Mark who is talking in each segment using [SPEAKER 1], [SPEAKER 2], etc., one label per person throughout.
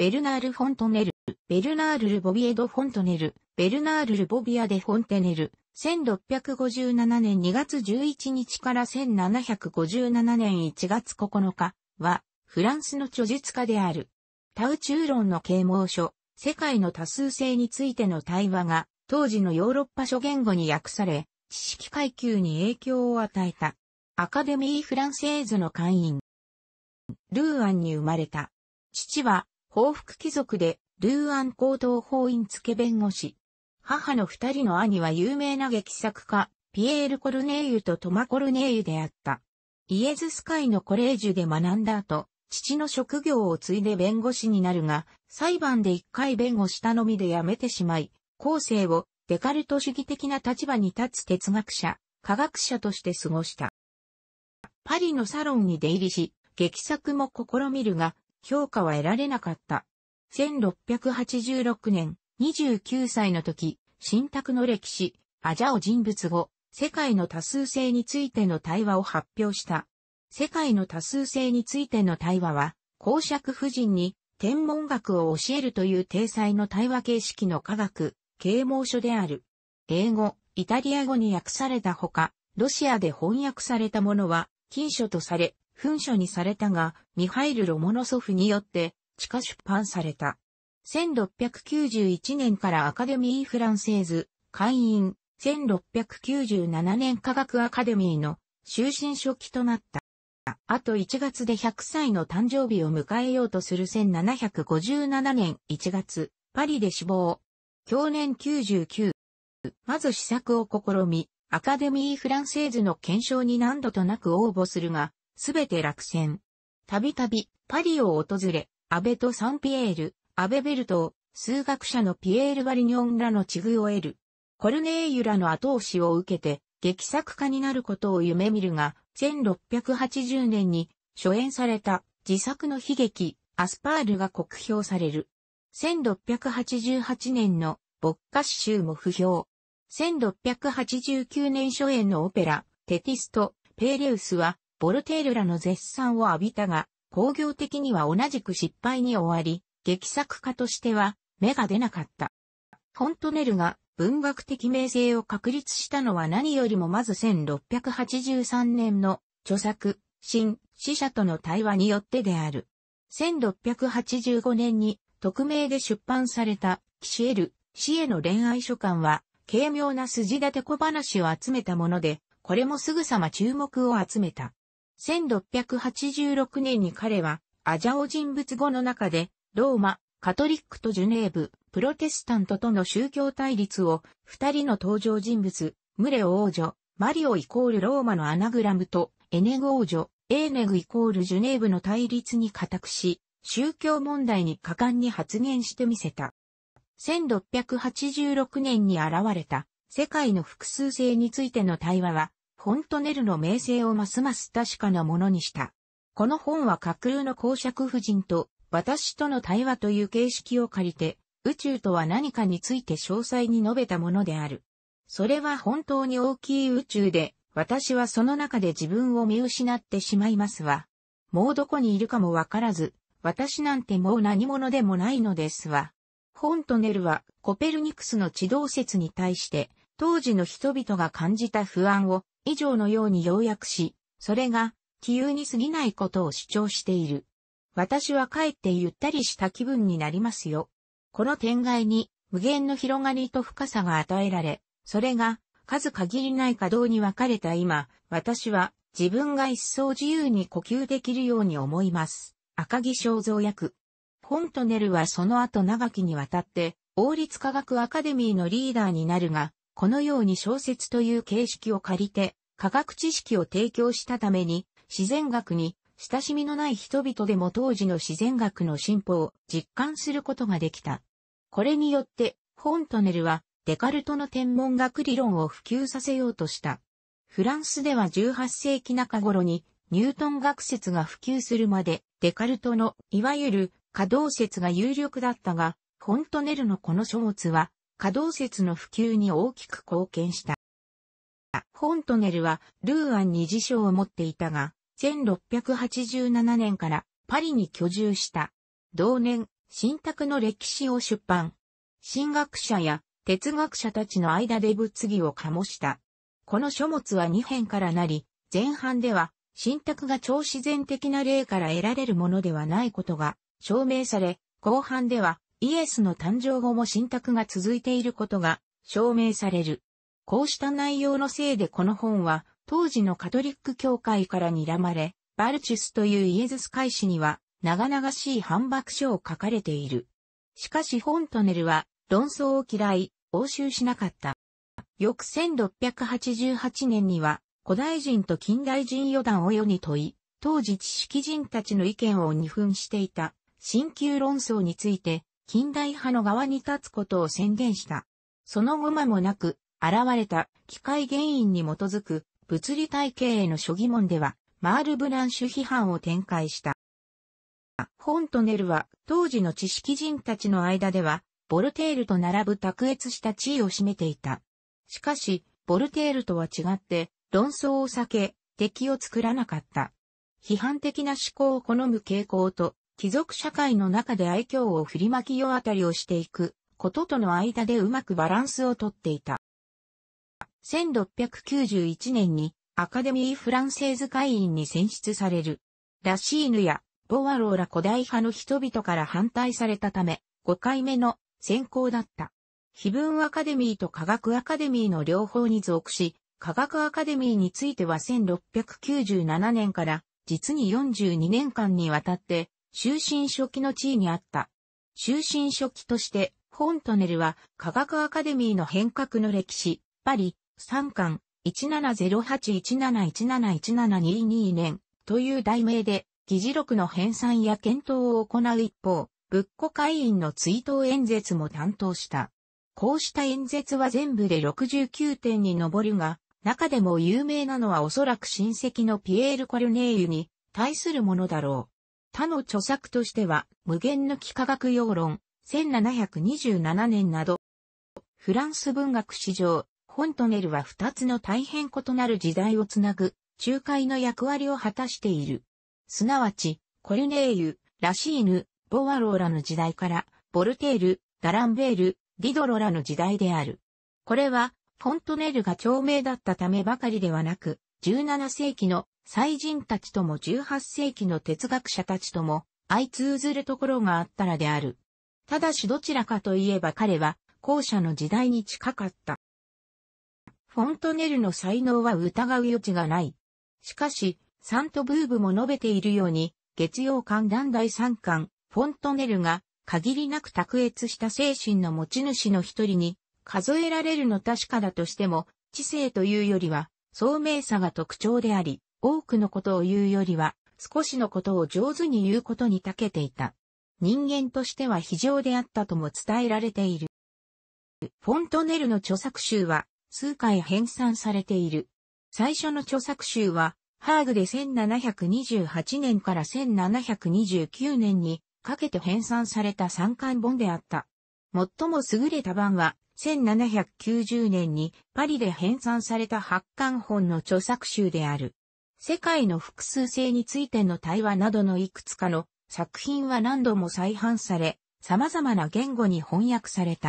[SPEAKER 1] ベルナール・フォントネル、ベルナール・ルボビエド・フォントネル、ベルナール・ルボビア・デ・フォンテネル、1657年2月11日から1757年1月9日は、フランスの著述家である。タウチューロンの啓蒙書、世界の多数性についての対話が、当時のヨーロッパ諸言語に訳され、知識階級に影響を与えた。アカデミー・フランセーズの会員。ルーアンに生まれた。父は報復貴族で、ルーアン高等法院付弁護士。母の二人の兄は有名な劇作家、ピエール・コルネイユとトマ・コルネイユであった。イエズス会のコレージュで学んだ後、父の職業を継いで弁護士になるが、裁判で一回弁護したのみで辞めてしまい、後世をデカルト主義的な立場に立つ哲学者、科学者として過ごした。パリのサロンに出入りし、劇作も試みるが、評価は得られなかった。1686年、29歳の時、新宅の歴史、アジャオ人物語、世界の多数性についての対話を発表した。世界の多数性についての対話は、公爵夫人に天文学を教えるという体裁の対話形式の科学、啓蒙書である。英語、イタリア語に訳されたほか、ロシアで翻訳されたものは、禁書とされ、文書にされたが、ミハイル・ロモノソフによって地下出版された。1691年からアカデミー・フランセーズ、会員、1697年科学アカデミーの終身初期となった。あと1月で100歳の誕生日を迎えようとする1757年1月、パリで死亡。去年99。まず試作を試み、アカデミー・フランセーズの検証に何度となく応募するが、すべて落選。たびたび、パリを訪れ、アベとサンピエール、アベベルト、数学者のピエール・バリニョンらの地遇を得る。コルネーユらの後押しを受けて、劇作家になることを夢見るが、1680年に初演された自作の悲劇、アスパールが酷評される。1688年の牧歌集も不評。1689年初演のオペラ、テティスト、ペーレウスはボルテールらの絶賛を浴びたが、工業的には同じく失敗に終わり、劇作家としては芽が出なかった。フォントネルが文学的名声を確立したのは何よりもまず1683年の著作、新、死者との対話によってである。1685年に匿名で出版されたキシエル、死への恋愛書簡は、軽妙な筋立て小話を集めたもので、これもすぐさま注目を集めた。1686年に彼は、アジャオ人物語の中で、ローマ、カトリックとジュネーブ、プロテスタントとの宗教対立を、二人の登場人物、ムレ王女、マリオイコールローマのアナグラムと、エネグ王女、エーネグイコールジュネーブの対立に固くし、宗教問題に果敢に発言してみせた。1686年に現れた世界の複数性についての対話はフォントネルの名声をますます確かなものにした。この本は架空の公爵夫人と私との対話という形式を借りて、宇宙とは何かについて詳細に述べたものである。それは本当に大きい宇宙で、私はその中で自分を見失ってしまいますわ。もうどこにいるかもわからず、私なんてもう何者でもないのですわ。フォントネルはコペルニクスの地動説に対して、当時の人々が感じた不安を以上のように要約し、それが、気有に過ぎないことを主張している。私は帰ってゆったりした気分になりますよ。この天外に、無限の広がりと深さが与えられ、それが、数限りない稼働に分かれた今、私は、自分が一層自由に呼吸できるように思います。赤木正像役。コントネルはその後長きにわたって、王立科学アカデミーのリーダーになるが、このように小説という形式を借りて、科学知識を提供したために、自然学に親しみのない人々でも当時の自然学の進歩を実感することができた。これによって、フォントネルはデカルトの天文学理論を普及させようとした。フランスでは18世紀中頃にニュートン学説が普及するまでデカルトのいわゆる稼働説が有力だったが、フォントネルのこの書物は可動説の普及に大きく貢献した。フォントネルはルーアンに辞書を持っていたが、1687年からパリに居住した。同年、新宅の歴史を出版。新学者や哲学者たちの間で物議を醸した。この書物は2編からなり、前半では、新宅が超自然的な例から得られるものではないことが証明され、後半ではイエスの誕生後も信託が続いていることが証明される。こうした内容のせいでこの本は当時のカトリック教会から睨まれ、バルチュスというイエズス会士には長々しい反駁書を書かれている。しかしフォントネルは論争を嫌い、応酬しなかった。翌1688年には古代人と近代人予断を世に問い、当時知識人たちの意見を二分していた、新旧論争について近代派の側に立つことを宣言した。その後間もなく、現れた機械原因に基づく物理体系への諸疑問では、マール・ブランシュ批判を展開した。ォントネルは当時の知識人たちの間では、ボルテールと並ぶ卓越した地位を占めていた。しかし、ボルテールとは違って、論争を避け、敵を作らなかった。批判的な思考を好む傾向と、貴族社会の中で愛嬌を振りまき世当たりをしていくこととの間でうまくバランスをとっていた。1691年にアカデミー・フランセーズ会員に選出される。ラシーヌやボワローラ古代派の人々から反対されたため、5回目の選考だった。非文アカデミーと科学アカデミーの両方に属し、科学アカデミーについては1697年から実に42年間にわたって終身初期の地位にあった。終身初期として、フォントネルは科学アカデミーの変革の歴史、パリ、三巻、1708-1717-1722年という題名で、議事録の編纂や検討を行う一方、仏庫会員の追悼演説も担当した。こうした演説は全部で69点に上るが、中でも有名なのはおそらく親戚のピエール・コルネーユに対するものだろう。他の著作としては、無限の幾何学要論、1727年など、フランス文学史上、フォントネルは二つの大変異なる時代をつなぐ、仲介の役割を果たしている。すなわち、コルネーユ、ラシーヌ、ボワローラの時代から、ボルテール、ダランベール、ディドロラの時代である。これは、フォントネルが長命だったためばかりではなく、17世紀の祭人たちとも18世紀の哲学者たちとも相通ずるところがあったらである。ただしどちらかといえば彼は後者の時代に近かった。フォントネルの才能は疑う余地がない。しかし、サントブーブも述べているように、月曜間団第三巻、フォントネルが限りなく卓越した精神の持ち主の一人に数えられるの確かだとしても、知性というよりは、聡明さが特徴であり、多くのことを言うよりは、少しのことを上手に言うことに長けていた。人間としては非常であったとも伝えられている。フォントネルの著作集は数回編纂されている。最初の著作集は、ハーグで1728年から1729年にかけて編纂された三巻本であった。最も優れた版は、1790年にパリで編纂された八巻本の著作集である。世界の複数性についての対話などのいくつかの作品は何度も再販され、様々な言語に翻訳された。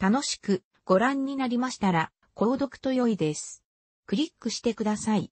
[SPEAKER 1] 楽しくご覧になりましたら、購読と良いです。クリックしてください。